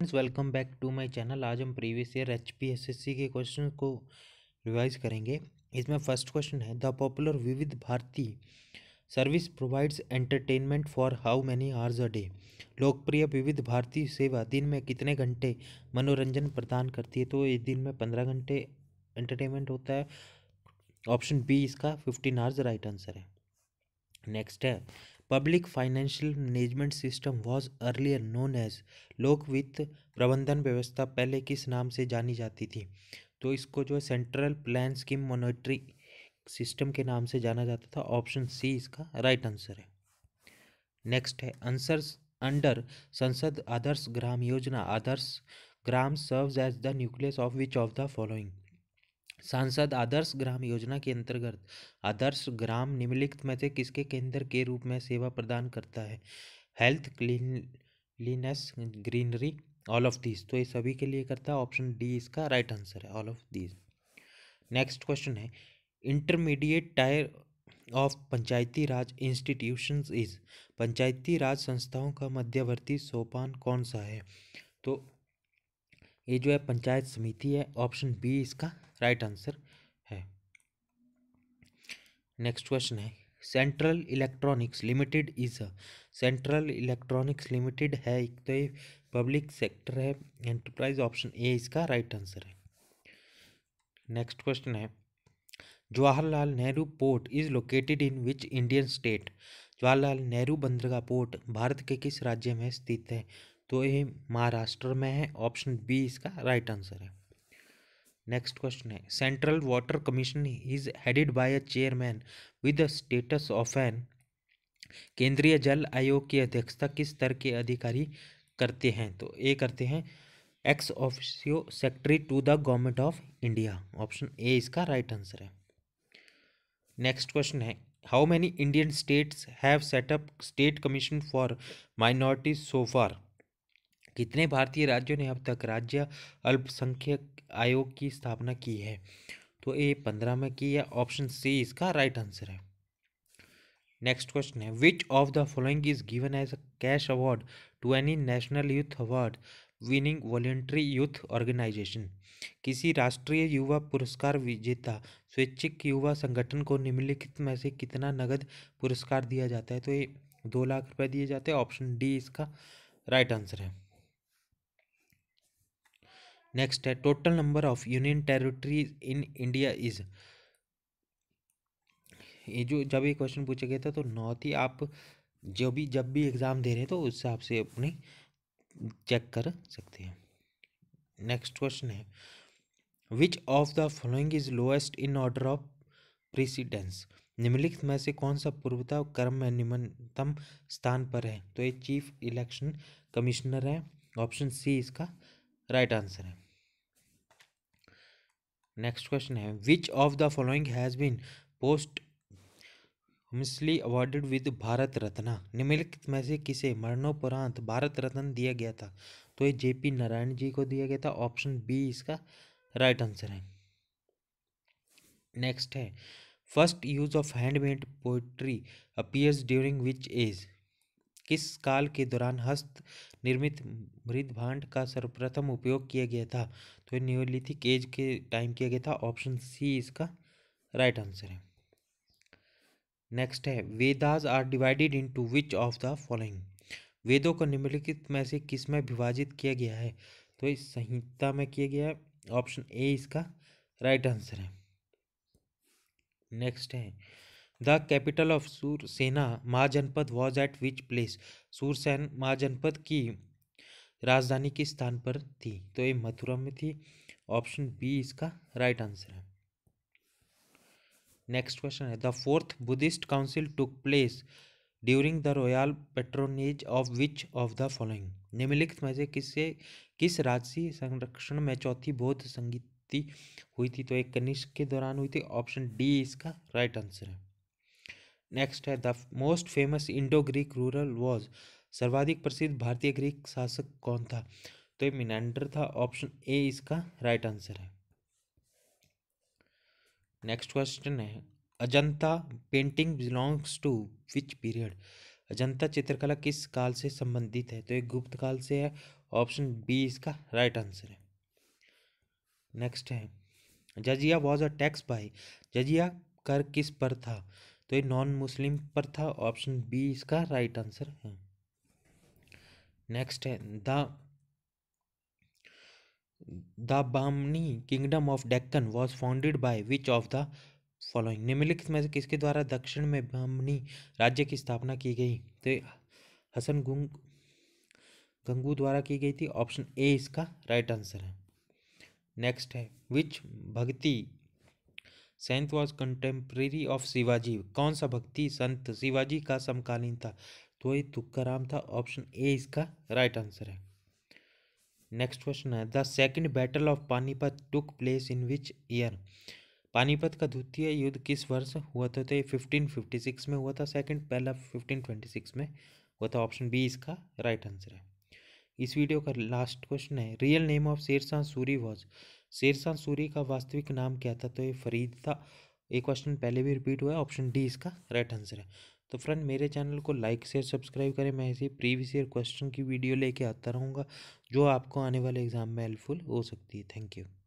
friends welcome back to my channel आज हम previous year H P S S C के question को revise करेंगे इसमें फर्स्ट क्वेश्चन है the popular Vividh Bharati service provides entertainment for how many hours a day लोकप्रिय विविध भारती सेवा दिन में कितने घंटे मनोरंजन प्रदान करती है तो इस दिन में पंद्रह घंटे एंटरटेनमेंट होता है ऑप्शन बी इसका फिफ्टीन आवर्स राइट आंसर है नेक्स्ट है public financial management system was earlier known as लोक वित्त प्रबंधन व्यवस्था पहले किस नाम से जानी जाती थी तो इसको जो है central plan scheme monitoring system के नाम से जाना जाता था ऑप्शन सी इसका राइट right आंसर है नेक्स्ट है answer under Sansad Adarsh Gram Yojana Adarsh Gram serves as the nucleus of which of the following Sansad Adarsh Gram योजना के अंतर्गत आदर्श ग्राम निम्नलिखित में से किसके केंद्र के रूप में सेवा प्रदान करता है health cleanliness greenery all of this तो ये सभी के लिए करता है ऑप्शन डी इसका राइट आंसर है all of this next question है intermediate tier of panchayati raj institution is panchayati raj संस्थाओं का मध्यवर्ती सोपान कौन सा है तो ये जो है पंचायत समिति है ऑप्शन बी इसका राइट आंसर है नेक्स्ट क्वेश्चन है central electronics limited is central electronics limited है एक तो ये पब्लिक सेक्टर है एंटरप्राइज ऑप्शन ए इसका राइट आंसर है नेक्स्ट क्वेश्चन है Jawaharlal Nehru port is located in which Indian state Jawaharlal Nehru बंदरगाह पोर्ट भारत के किस राज्य में स्थित है तो ये महाराष्ट्र में है ऑप्शन बी इसका राइट आंसर है नेक्स्ट क्वेश्चन है central water commission is headed by a chairman with status of an केंद्रीय जल आयोग की अध्यक्षता किस स्तर के अधिकारी करते हैं तो ए करते हैं ex officio secretary to the government of India option A इसका राइट आंसर है नेक्स्ट क्वेश्चन है how many Indian states have set up state commission for minorities so far कितने भारतीय राज्यों ने अब तक राज्य अल्पसंख्यक आयोग की स्थापना की है तो ए पंद्रह में की है ऑप्शन सी इसका राइट आंसर है नेक्स्ट क्वेश्चन है which of the following is given as a cash award to any national youth award winning voluntary youth organisation किसी राष्ट्रीय युवा पुरस्कार विजेता स्वैच्छिक युवा संगठन को निम्नलिखित में से कितना नगद पुरस्कार दिया जाता है तो ये दो लाख रुपए दिए जाते हैं ऑप्शन डी इसका राइट आंसर है नेक्स्ट है total number of union territories in India is ये जो जब ये क्वेश्चन पूछा गया था तो नॉर्थ ही आप जो भी जब भी एग्ज़ाम दे रहे हैं तो उस हिसाब से अपनी चेक कर सकते हैं नेक्स्ट क्वेश्चन है which of the following is lowest in order of precedence निम्नलिखित में से कौन सा पूर्वता क्रम में निम्नतम स्थान पर है तो ये चीफ इलेक्शन कमिश्नर है ऑप्शन सी इसका राइट आंसर है नेक्स्ट क्वेश्चन है which of the following has been posthumously awarded with Bharat Ratna निम्नलिखित में से किसे मरणोपरांत भारत रत्न दिया गया था तो ये जेपी नारायण जी को दिया गया था ऑप्शन बी इसका राइट आंसर है नेक्स्ट है first use of handmade poetry appears during which age किस काल के दौरान हस्त निर्मित मृदभांड का सर्वप्रथम उपयोग किया गया था तो न्योलिथिक एज के टाइम किया गया था ऑप्शन सी इसका राइट आंसर है नेक्स्ट है Vedas are divided into which of the following वेदों को निम्नलिखित में से किस में विभाजित किया गया है तो इस संहिता में किया गया है ऑप्शन ए इसका राइट आंसर है नेक्स्ट है the capital of Surasena Mahajanapada was at which place Surasena Mahajanapada की राजधानी किस स्थान पर थी तो ये मथुरा में थी ऑप्शन बी इसका राइट आंसर है नेक्स्ट क्वेश्चन है the fourth Buddhist council took place during the royal patronage of which of the following निम्नलिखित में से किससे किस राजसी संरक्षण में चौथी बौद्ध संगीति हुई थी तो एक कनिष्क के दौरान हुई थी ऑप्शन डी इसका राइट आंसर है नेक्स्ट है the most famous Indo Greek ruler was सर्वाधिक प्रसिद्ध भारतीय ग्रीक शासक कौन था तो ये मिनेंडर था ऑप्शन ए इसका राइट आंसर है नेक्स्ट क्वेश्चन है Ajanta painting belongs to which period Ajanta चित्रकला किस काल से संबंधित है तो ये गुप्त काल से है ऑप्शन बी इसका राइट आंसर है नेक्स्ट है jizya was a tax by jizya कर किस पर था तो ये नॉन मुस्लिम पर था ऑप्शन बी इसका राइट आंसर है नेक्स्ट है the the Bahmani kingdom of Deccan was founded by which of the following निम्नलिखित में से किसके द्वारा दक्षिण में बामनी राज्य की स्थापना की गई तो हसन गुंग गंगू द्वारा की गई थी ऑप्शन ए इसका राइट आंसर है नेक्स्ट है which bhakti saint was contemporary of Shivaji कौन सा भक्ति संत शिवाजी का समकालीन था तो ये तुक्काराम था ऑप्शन ए इसका राइट आंसर है नेक्स्ट क्वेश्चन है the second battle of Panipat took place in which year Panipat का द्वितीय युद्ध किस वर्ष हुआ था तो ये फिफ्टीन फिफ्टी सिक्स में हुआ था सेकंड पहला फिफ्टीन ट्वेंटी सिक्स में हुआ था ऑप्शन बी इसका राइट आंसर है इस वीडियो का लास्ट क्वेश्चन है real name of Sher Shah Suri was Sher Shah Suri का वास्तविक नाम क्या था तो ये फरीद था ये क्वेश्चन पहले भी रिपीट हुआ है ऑप्शन डी इसका राइट आंसर है तो फ्रेंड मेरे चैनल को लाइक शेयर सब्सक्राइब करें मैं ऐसे प्रीवियस ईयर क्वेश्चन की वीडियो लेके आता रहूँगा जो आपको आने वाले एग्जाम में हेल्पफुल हो सकती है थैंक यू